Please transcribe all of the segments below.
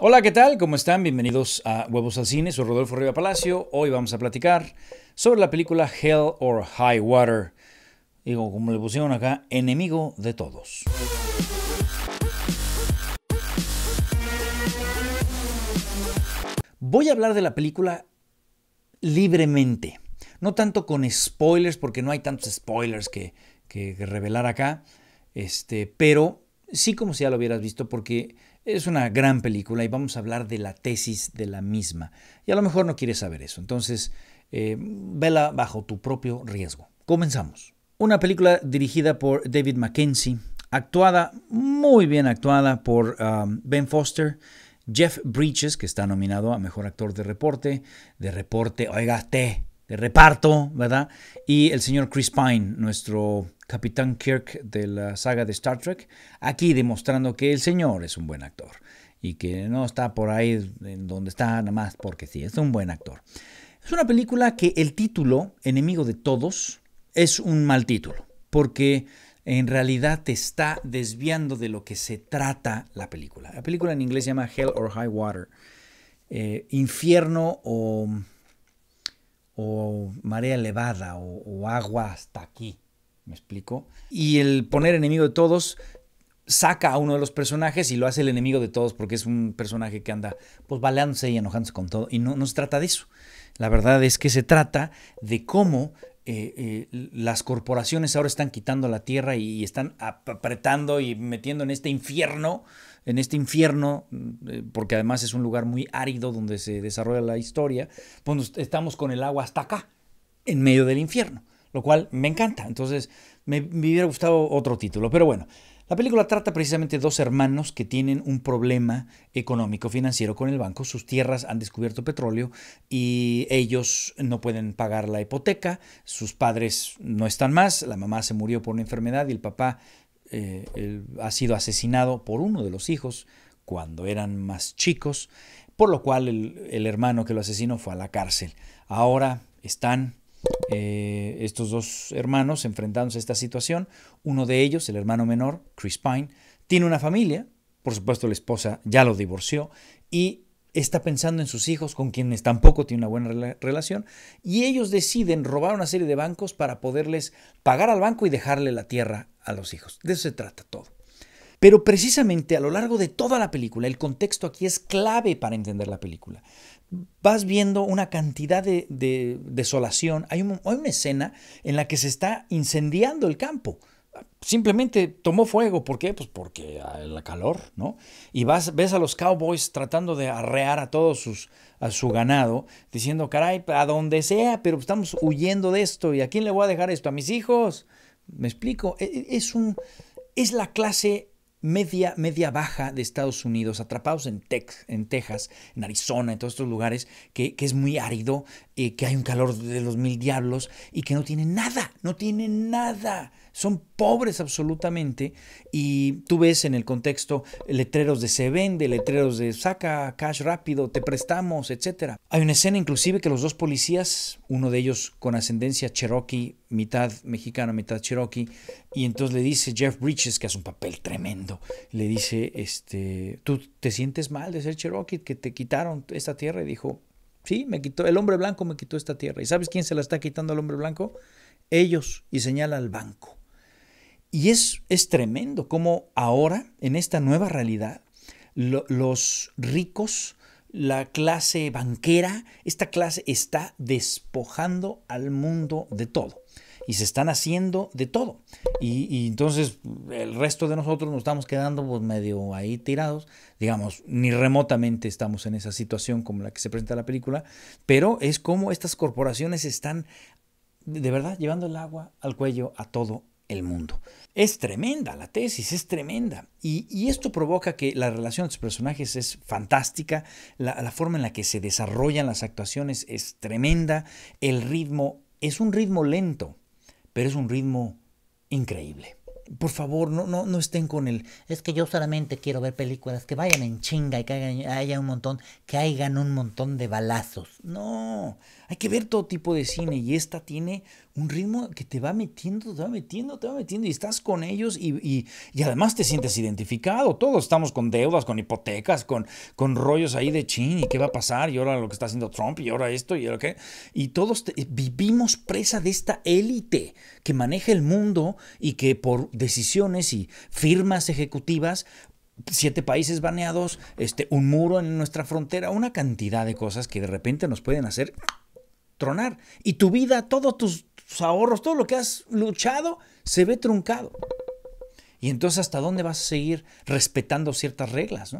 Hola, ¿qué tal? ¿Cómo están? Bienvenidos a Huevos al Cine. Soy Rodolfo Riva Palacio. Hoy vamos a platicar sobre la película Hell or High Water. Digo, como le pusieron acá, enemigo de todos. Voy a hablar de la película libremente. No tanto con spoilers, porque no hay tantos spoilers que, que revelar acá. Este, pero sí como si ya lo hubieras visto, porque es una gran película y vamos a hablar de la tesis de la misma. Y a lo mejor no quieres saber eso, entonces eh, vela bajo tu propio riesgo. Comenzamos. Una película dirigida por David Mackenzie, actuada, muy bien actuada por um, Ben Foster, Jeff Bridges, que está nominado a Mejor Actor de Reporte, de Reporte, oiga, de reparto, ¿verdad? Y el señor Chris Pine, nuestro Capitán Kirk de la saga de Star Trek, aquí demostrando que el señor es un buen actor y que no está por ahí donde está nada más porque sí, es un buen actor. Es una película que el título, Enemigo de Todos, es un mal título, porque en realidad te está desviando de lo que se trata la película. La película en inglés se llama Hell or High Water, eh, infierno o, marea elevada o agua hasta aquí. ¿Me explico? Y el poner enemigo de todos saca a uno de los personajes y lo hace el enemigo de todos porque es un personaje que anda pues baleándose y enojándose con todo. Y no, se trata de eso. La verdad es que se trata de cómo eh, eh, las corporaciones ahora están quitando la tierra y, están apretando y metiendo en este infierno, en este infierno, mm, eh, porque además es un lugar muy árido donde se desarrolla la historia, Pues estamos con el agua hasta acá, en medio del infierno lo cual me encanta. Entonces, me, hubiera gustado otro título. Pero bueno, la película trata precisamente de dos hermanos que tienen un problema económico financiero con el banco. Sus tierras han descubierto petróleo y ellos no pueden pagar la hipoteca. Sus padres no están más. La mamá se murió por una enfermedad y el papá eh, ha sido asesinado por uno de los hijos cuando eran más chicos, por lo cual el, el hermano que lo asesinó fue a la cárcel. Ahora están eh, estos dos hermanos enfrentándose a esta situación. Uno de ellos, el hermano menor, Chris Pine, tiene una familia, por supuesto la esposa ya lo divorció y está pensando en sus hijos con quienes tampoco tiene una buena relación y ellos deciden robar una serie de bancos para poderles pagar al banco y dejarle la tierra a los hijos. De eso se trata todo. Pero precisamente a lo largo de toda la película, el contexto aquí es clave para entender la película vas viendo una cantidad de, desolación. Hay, una escena en la que se está incendiando el campo. Simplemente tomó fuego. ¿Por qué? Pues porque el calor, ¿no? Y vas, ves a los cowboys tratando de arrear a todos sus, a su ganado, diciendo, caray, a donde sea, pero estamos huyendo de esto. ¿Y a quién le voy a dejar esto? ¿A mis hijos? ¿Me explico? E, e, es, un, es la clase media, media baja de Estados Unidos, atrapados en, tex, en Texas, en Arizona, en todos estos lugares que, que es muy árido, que hay un calor de los mil diablos y que no tienen nada, no tienen nada. Son pobres absolutamente. Y tú ves en el contexto letreros de se vende, letreros de saca cash rápido, te prestamos, etc. Hay una escena inclusive que los dos policías, uno de ellos con ascendencia cherokee, mitad mexicana, mitad cherokee, y entonces le dice Jeff Bridges, que hace un papel tremendo, le dice, este, ¿tú te sientes mal de ser cherokee, que te quitaron esta tierra? Y dijo, Sí, me quitó, el hombre blanco me quitó esta tierra. ¿Y sabes quién se la está quitando al hombre blanco? Ellos, y señala al banco. Y es, es tremendo cómo ahora, en esta nueva realidad, los ricos, la clase banquera, esta clase está despojando al mundo de todo y se están haciendo de todo. Y, entonces el resto de nosotros nos estamos quedando pues, medio ahí tirados, digamos, ni remotamente estamos en esa situación como la que se presenta en la película, pero es como estas corporaciones están de verdad llevando el agua al cuello a todo el mundo. Es tremenda la tesis, es tremenda. Y, esto provoca que la relación de los personajes es fantástica, la, la forma en la que se desarrollan las actuaciones es tremenda, el ritmo es un ritmo lento, pero es un ritmo increíble. Por favor, no, no, no estén con el. Es que yo solamente quiero ver películas que vayan en chinga y que haya un montón, que hayan un montón de balazos. No, hay que ver todo tipo de cine y esta tiene un ritmo que te va metiendo, te va metiendo, te va metiendo y estás con ellos y, además te sientes identificado. Todos estamos con deudas, con hipotecas, con, con rollos ahí de chin y qué va a pasar y ahora lo que está haciendo Trump y ahora esto y ahora qué. Y todos vivimos presa de esta élite que maneja el mundo y que por decisiones y firmas ejecutivas siete países baneados, este, un muro en nuestra frontera, una cantidad de cosas que de repente nos pueden hacer tronar. Y tu vida, todos tus, ahorros, todo lo que has luchado, se ve truncado. Y entonces, ¿hasta dónde vas a seguir respetando ciertas reglas?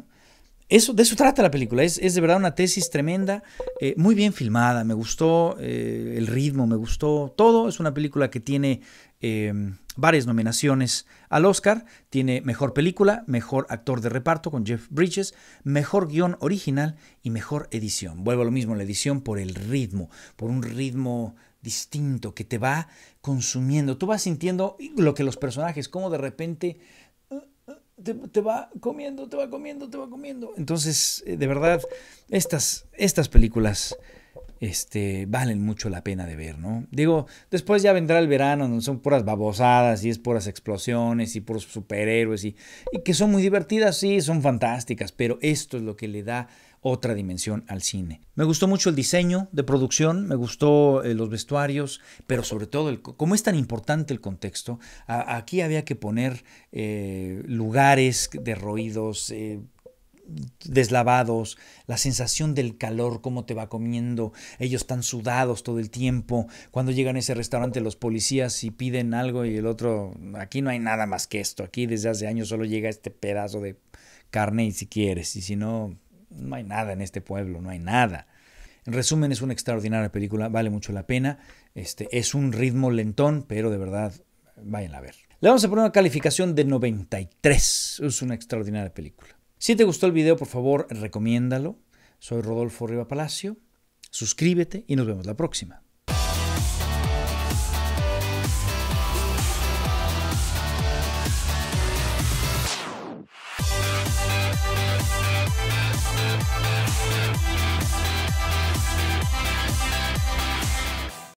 Eso, de eso trata la película. Es, de verdad una tesis tremenda, eh, muy bien filmada. Me gustó eh, el ritmo, me gustó todo. Es una película que tiene Em, varias nominaciones al Oscar. Tiene Mejor Película, Mejor Actor de Reparto con Jeff Bridges, Mejor Guión Original y Mejor Edición. Vuelvo a lo mismo, la edición por el ritmo, por un ritmo distinto que te va consumiendo. Tú vas sintiendo lo que los personajes, como de repente uh, uh, te, va comiendo, te va comiendo, te va comiendo. Entonces, eh, de verdad, estas, estas películas este, valen mucho la pena de ver, ¿no? Digo, después ya vendrá el verano, donde son puras babosadas y es puras explosiones y puros superhéroes y, que son muy divertidas, sí, son fantásticas, pero esto es lo que le da otra dimensión al cine. Me gustó mucho el diseño de producción, me gustó eh, los vestuarios, pero sobre todo, como es tan importante el contexto, aquí había que poner eh, lugares derroídos, eh, deslavados, la sensación del calor, cómo te va comiendo, ellos están sudados todo el tiempo, cuando llegan a ese restaurante los policías y piden algo y el otro, aquí no hay nada más que esto, aquí desde hace años solo llega este pedazo de carne y si quieres, y si no, no hay nada en este pueblo, no hay nada. En resumen, es una extraordinaria película, vale mucho la pena, este, es un ritmo lentón, pero de verdad, váyanla a ver. Le vamos a poner una calificación de 93, es una extraordinaria película. Si te gustó el video, por favor, recomiéndalo. Soy Rodolfo Riva Palacio. Suscríbete y nos vemos la próxima.